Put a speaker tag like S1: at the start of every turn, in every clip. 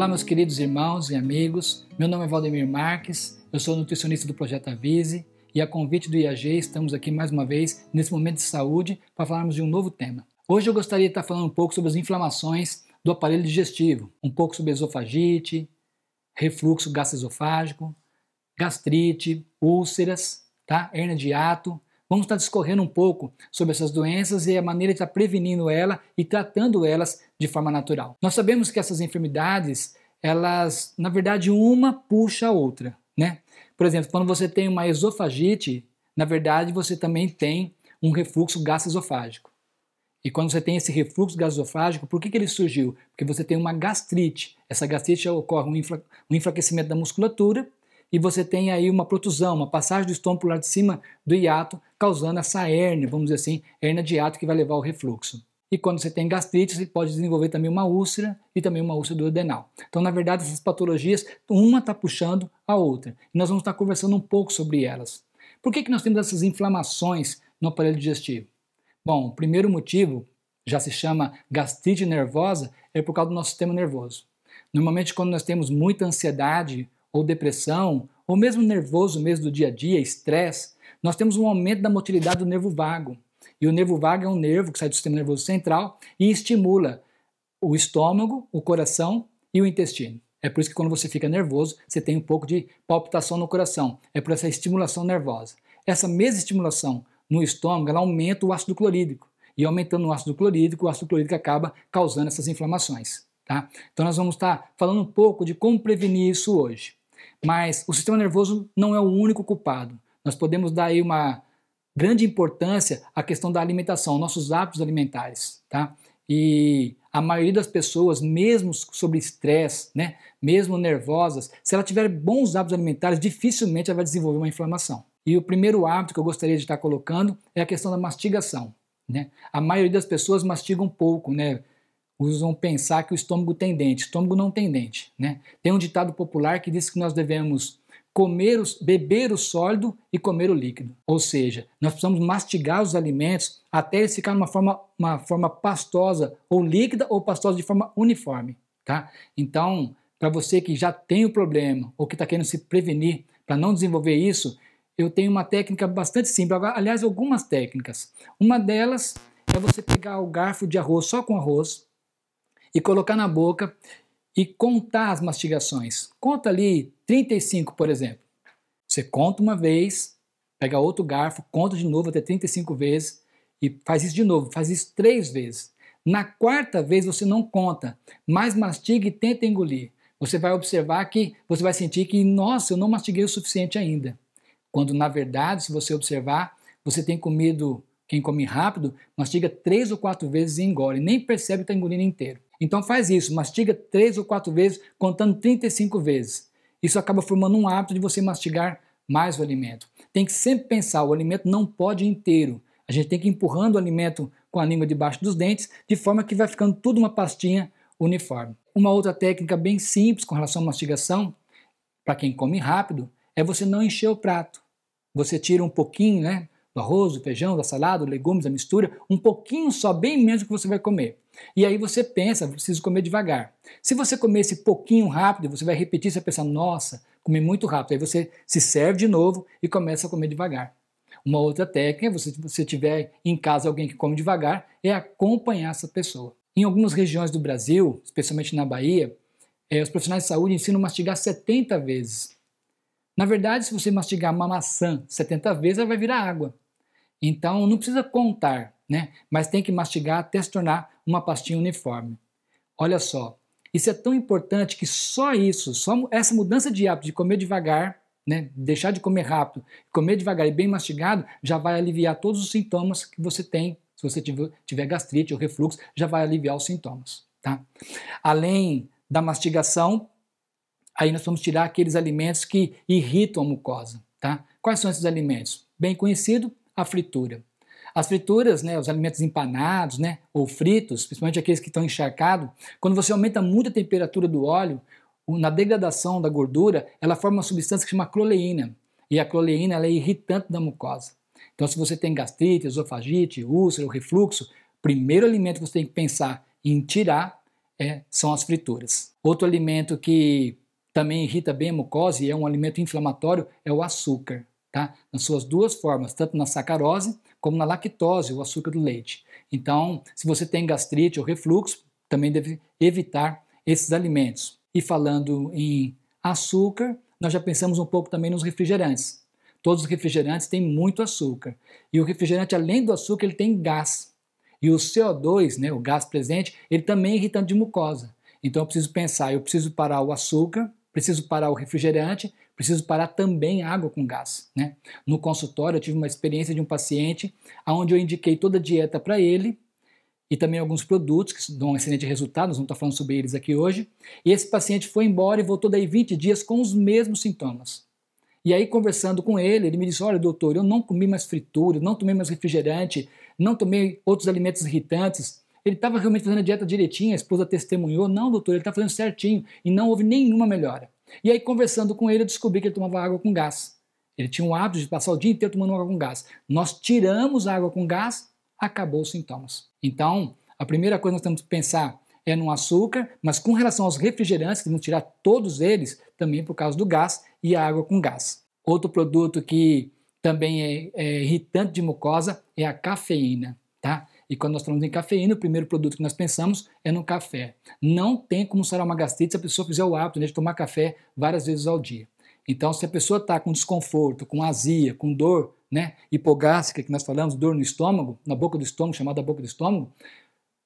S1: Olá, meus queridos irmãos e amigos. Meu nome é Valdemir Marques, eu sou nutricionista do Projeto Avise e, a convite do IAG, estamos aqui mais uma vez nesse momento de saúde para falarmos de um novo tema. Hoje eu gostaria de estar falando um pouco sobre as inflamações do aparelho digestivo, um pouco sobre esofagite, refluxo gastroesofágico, gastrite, úlceras, tá? hernia de ato. Vamos estar discorrendo um pouco sobre essas doenças e a maneira de estar prevenindo ela e tratando elas de forma natural. Nós sabemos que essas enfermidades elas, na verdade, uma puxa a outra, né? Por exemplo, quando você tem uma esofagite, na verdade, você também tem um refluxo gastroesofágico. E quando você tem esse refluxo gastroesofágico, por que, que ele surgiu? Porque você tem uma gastrite. Essa gastrite ocorre um, um enfraquecimento da musculatura e você tem aí uma protusão, uma passagem do estômago para de cima do hiato, causando essa hérnia, vamos dizer assim, hérnia de hiato que vai levar ao refluxo. E quando você tem gastrite, você pode desenvolver também uma úlcera e também uma úlcera do adenal. Então, na verdade, essas patologias, uma está puxando a outra. E nós vamos estar tá conversando um pouco sobre elas. Por que, que nós temos essas inflamações no aparelho digestivo? Bom, o primeiro motivo, já se chama gastrite nervosa, é por causa do nosso sistema nervoso. Normalmente, quando nós temos muita ansiedade ou depressão, ou mesmo nervoso mesmo do dia a dia, estresse, nós temos um aumento da motilidade do nervo vago. E o nervo vago é um nervo que sai do sistema nervoso central e estimula o estômago, o coração e o intestino. É por isso que quando você fica nervoso, você tem um pouco de palpitação no coração. É por essa estimulação nervosa. Essa mesma estimulação no estômago, ela aumenta o ácido clorídrico. E aumentando o ácido clorídrico, o ácido clorídrico acaba causando essas inflamações. Tá? Então nós vamos estar falando um pouco de como prevenir isso hoje. Mas o sistema nervoso não é o único culpado. Nós podemos dar aí uma grande importância a questão da alimentação, nossos hábitos alimentares, tá? E a maioria das pessoas, mesmo sobre estresse, né, mesmo nervosas, se ela tiver bons hábitos alimentares, dificilmente ela vai desenvolver uma inflamação. E o primeiro hábito que eu gostaria de estar colocando é a questão da mastigação. Né? A maioria das pessoas mastigam um pouco, né? usam pensar que o estômago tem dente. O estômago não tem dente. Né? Tem um ditado popular que diz que nós devemos comer os, beber o sólido e comer o líquido. Ou seja, nós precisamos mastigar os alimentos até eles ficarem uma forma, uma forma pastosa ou líquida ou pastosa de forma uniforme. Tá? Então, para você que já tem o problema ou que está querendo se prevenir para não desenvolver isso, eu tenho uma técnica bastante simples, aliás, algumas técnicas. Uma delas é você pegar o garfo de arroz só com arroz e colocar na boca e contar as mastigações. Conta ali 35, por exemplo. Você conta uma vez, pega outro garfo, conta de novo até 35 vezes e faz isso de novo, faz isso três vezes. Na quarta vez você não conta, mas mastiga e tenta engolir. Você vai observar que você vai sentir que, nossa, eu não mastiguei o suficiente ainda. Quando na verdade, se você observar, você tem comido, quem come rápido, mastiga três ou quatro vezes e engole, nem percebe que está engolindo inteiro. Então faz isso, mastiga três ou quatro vezes, contando 35 vezes. Isso acaba formando um hábito de você mastigar mais o alimento. Tem que sempre pensar, o alimento não pode inteiro. A gente tem que ir empurrando o alimento com a língua debaixo dos dentes, de forma que vai ficando tudo uma pastinha uniforme. Uma outra técnica bem simples com relação à mastigação, para quem come rápido, é você não encher o prato. Você tira um pouquinho, né, do arroz, do feijão, da salada, dos legumes, da mistura, um pouquinho só, bem menos que você vai comer. E aí você pensa, preciso comer devagar. Se você comer esse pouquinho rápido, você vai repetir, você vai pensar, nossa, comi muito rápido. Aí você se serve de novo e começa a comer devagar. Uma outra técnica, se você tiver em casa alguém que come devagar, é acompanhar essa pessoa. Em algumas regiões do Brasil, especialmente na Bahia, eh, os profissionais de saúde ensinam a mastigar 70 vezes. Na verdade, se você mastigar uma maçã 70 vezes, ela vai virar água. Então, não precisa contar, né? mas tem que mastigar até se tornar uma pastinha uniforme. Olha só, isso é tão importante que só isso, só essa mudança de hábito de comer devagar, né, deixar de comer rápido, comer devagar e bem mastigado, já vai aliviar todos os sintomas que você tem. Se você tiver gastrite ou refluxo, já vai aliviar os sintomas. Tá? Além da mastigação, aí nós vamos tirar aqueles alimentos que irritam a mucosa. Tá? Quais são esses alimentos? Bem conhecido, a fritura. As frituras, né, os alimentos empanados né, ou fritos, principalmente aqueles que estão encharcados, quando você aumenta muito a temperatura do óleo, na degradação da gordura, ela forma uma substância que se chama cloleína. E a cloleína ela é irritante da mucosa. Então, se você tem gastrite, esofagite, úlcera ou refluxo, primeiro alimento que você tem que pensar em tirar é, são as frituras. Outro alimento que também irrita bem a mucosa e é um alimento inflamatório é o açúcar. Tá? Nas suas duas formas, tanto na sacarose, como na lactose, o açúcar do leite. Então, se você tem gastrite ou refluxo, também deve evitar esses alimentos. E falando em açúcar, nós já pensamos um pouco também nos refrigerantes. Todos os refrigerantes têm muito açúcar. E o refrigerante, além do açúcar, ele tem gás. E o CO2, né, o gás presente, ele também é irritante de mucosa. Então eu preciso pensar, eu preciso parar o açúcar, preciso parar o refrigerante, preciso parar também água com gás. Né? No consultório, eu tive uma experiência de um paciente onde eu indiquei toda a dieta para ele e também alguns produtos que dão um excelente resultado, nós não estamos tá falando sobre eles aqui hoje. E esse paciente foi embora e voltou daí 20 dias com os mesmos sintomas. E aí, conversando com ele, ele me disse: Olha, doutor, eu não comi mais fritura, não tomei mais refrigerante, não tomei outros alimentos irritantes. Ele estava realmente fazendo a dieta direitinha. a esposa testemunhou, não, doutor, ele está fazendo certinho e não houve nenhuma melhora. E aí, conversando com ele, eu descobri que ele tomava água com gás. Ele tinha um hábito de passar o dia inteiro tomando água com gás. Nós tiramos a água com gás, acabou os sintomas. Então, a primeira coisa que nós temos que pensar é no açúcar, mas com relação aos refrigerantes, temos que tirar todos eles, também por causa do gás e a água com gás. Outro produto que também é, é irritante de mucosa é a cafeína, tá? E quando nós falamos em cafeína, o primeiro produto que nós pensamos é no café. Não tem como sarar uma gastrite se a pessoa fizer o hábito né, de tomar café várias vezes ao dia. Então, se a pessoa está com desconforto, com azia, com dor né, hipogástrica, que nós falamos, dor no estômago, na boca do estômago, chamada boca do estômago,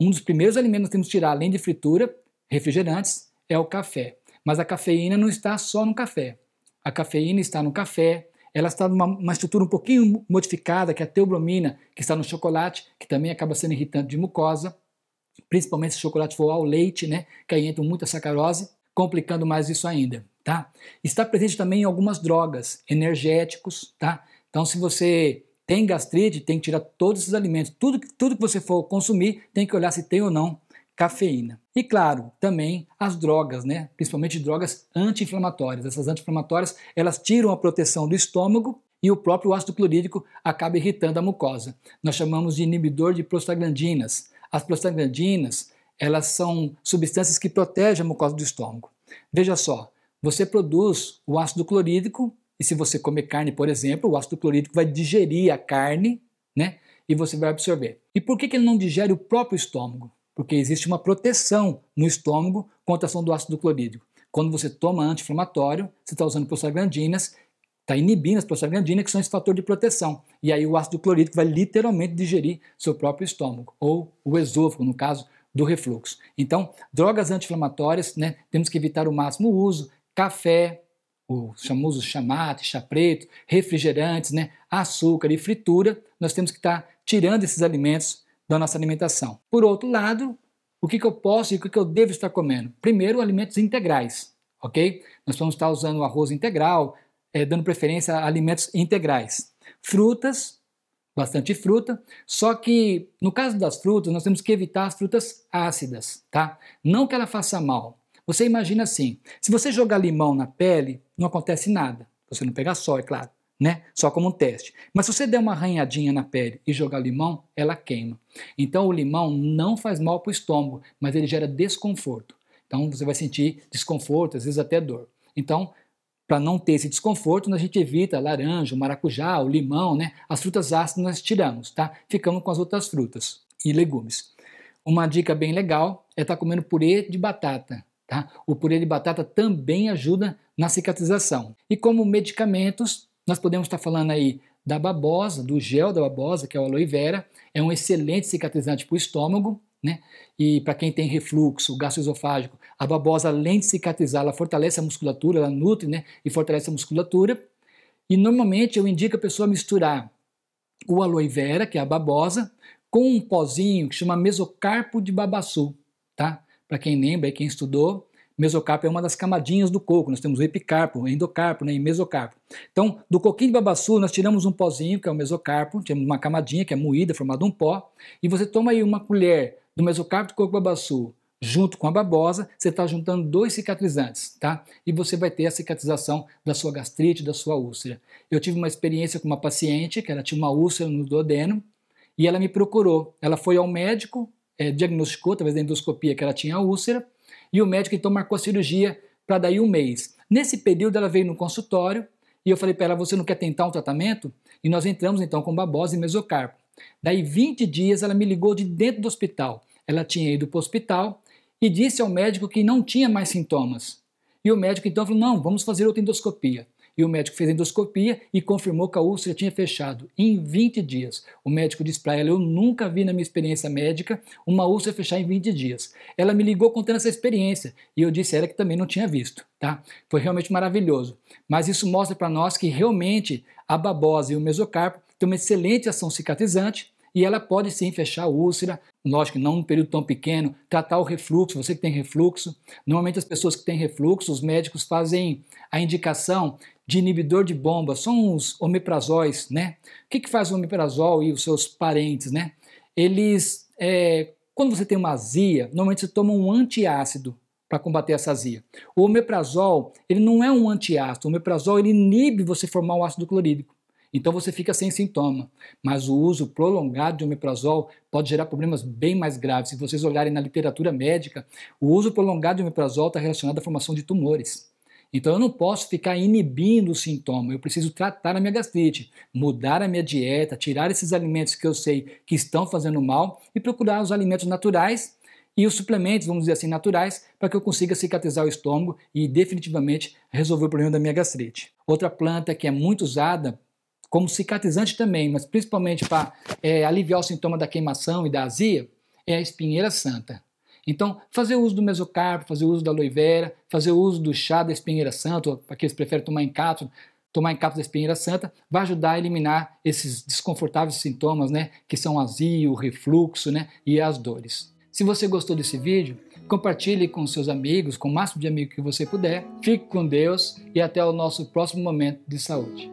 S1: um dos primeiros alimentos que nós temos que tirar, além de fritura, refrigerantes, é o café. Mas a cafeína não está só no café. A cafeína está no café, ela está numa estrutura um pouquinho modificada, que é a teobromina, que está no chocolate, que também acaba sendo irritante de mucosa, principalmente se o chocolate for ao leite, né, que aí entra muita sacarose, complicando mais isso ainda, tá? Está presente também em algumas drogas, energéticos, tá? Então se você tem gastrite, tem que tirar todos esses alimentos, tudo, tudo que você for consumir, tem que olhar se tem ou não cafeína. E claro, também as drogas, né? principalmente drogas anti-inflamatórias. Essas anti-inflamatórias elas tiram a proteção do estômago e o próprio ácido clorídrico acaba irritando a mucosa. Nós chamamos de inibidor de prostaglandinas. As prostaglandinas elas são substâncias que protegem a mucosa do estômago. Veja só, você produz o ácido clorídrico e se você comer carne, por exemplo, o ácido clorídrico vai digerir a carne, né? E você vai absorver. E por que, que ele não digere o próprio estômago? porque existe uma proteção no estômago contra a ação do ácido clorídrico. Quando você toma anti-inflamatório, você está usando prostaglandinas, está inibindo as prostaglandinas, que são esse fator de proteção. E aí o ácido clorídrico vai literalmente digerir seu próprio estômago, ou o esôfago, no caso do refluxo. Então, drogas anti-inflamatórias, né, temos que evitar o máximo uso, café, o famoso chamate, chá preto, refrigerantes, né, açúcar e fritura, nós temos que estar tá tirando esses alimentos da nossa alimentação. Por outro lado, o que, que eu posso e o que, que eu devo estar comendo? Primeiro, alimentos integrais, ok? Nós vamos estar usando arroz integral, é, dando preferência a alimentos integrais. Frutas, bastante fruta, só que no caso das frutas, nós temos que evitar as frutas ácidas, tá? Não que ela faça mal. Você imagina assim: se você jogar limão na pele, não acontece nada. Você não pegar sol, é claro né? Só como um teste. Mas se você der uma arranhadinha na pele e jogar limão, ela queima. Então o limão não faz mal para o estômago, mas ele gera desconforto. Então você vai sentir desconforto, às vezes até dor. Então, para não ter esse desconforto, a gente evita laranja, o maracujá, o limão, né? As frutas ácidas nós tiramos, tá? Ficamos com as outras frutas e legumes. Uma dica bem legal é estar tá comendo purê de batata. Tá? O purê de batata também ajuda na cicatrização. E como medicamentos, nós podemos estar falando aí da babosa, do gel da babosa, que é o aloe vera, é um excelente cicatrizante para o estômago, né? E para quem tem refluxo gastroesofágico, a babosa, além de cicatrizar, ela fortalece a musculatura, ela nutre, né? E fortalece a musculatura. E normalmente eu indico a pessoa misturar o aloe vera, que é a babosa, com um pozinho que chama mesocarpo de babaçu, tá? Para quem lembra e quem estudou, mesocarpo é uma das camadinhas do coco. Nós temos o epicarpo, o endocarpo né, e mesocarpo. Então, do coquinho de babaçu, nós tiramos um pozinho, que é o mesocarpo, temos uma camadinha que é moída, formada um pó, e você toma aí uma colher do mesocarpo de coco babaçu junto com a babosa, você está juntando dois cicatrizantes, tá? E você vai ter a cicatrização da sua gastrite, da sua úlcera. Eu tive uma experiência com uma paciente que ela tinha uma úlcera no duodeno e ela me procurou. Ela foi ao médico, é, diagnosticou através da endoscopia que ela tinha a úlcera e o médico então marcou a cirurgia para daí um mês. Nesse período ela veio no consultório e eu falei para ela: você não quer tentar um tratamento? E nós entramos então com babose e mesocarpo. Daí 20 dias ela me ligou de dentro do hospital. Ela tinha ido para o hospital e disse ao médico que não tinha mais sintomas. E o médico então falou: não, vamos fazer outra endoscopia e o médico fez a endoscopia e confirmou que a úlcera tinha fechado em 20 dias. O médico disse para ela: Eu nunca vi na minha experiência médica uma úlcera fechar em 20 dias. Ela me ligou contando essa experiência e eu disse a ela que também não tinha visto. Tá? Foi realmente maravilhoso. Mas isso mostra para nós que realmente a babosa e o mesocarpo têm uma excelente ação cicatrizante e ela pode sim fechar a úlcera, lógico que não num período tão pequeno, tratar o refluxo, você que tem refluxo. Normalmente as pessoas que têm refluxo, os médicos fazem a indicação de inibidor de bomba são os omeprazóis, né? O que, que faz o omeprazol e os seus parentes, né? Eles, é, quando você tem uma azia, normalmente você toma um antiácido para combater essa azia. O omeprazol, ele não é um antiácido, o omeprazol ele inibe você formar o ácido clorídrico. Então você fica sem sintoma, mas o uso prolongado de omeprazol pode gerar problemas bem mais graves. Se vocês olharem na literatura médica, o uso prolongado de omeprazol está relacionado à formação de tumores. Então eu não posso ficar inibindo o sintoma, eu preciso tratar a minha gastrite, mudar a minha dieta, tirar esses alimentos que eu sei que estão fazendo mal e procurar os alimentos naturais e os suplementos, vamos dizer assim, naturais, para que eu consiga cicatrizar o estômago e definitivamente resolver o problema da minha gastrite. Outra planta que é muito usada como cicatrizante também, mas principalmente para é, aliviar o sintoma da queimação e da azia, é a espinheira santa. Então, fazer uso do mesocarpo, fazer uso da aloe vera, fazer uso do chá da espinheira santa, para aqueles que preferem tomar em cápsula, tomar em cápsula da espinheira santa, vai ajudar a eliminar esses desconfortáveis sintomas, né, que são azia, o refluxo, né, e as dores. Se você gostou desse vídeo, compartilhe com seus amigos, com o máximo de amigos que você puder. Fique com Deus e até o nosso próximo momento de saúde.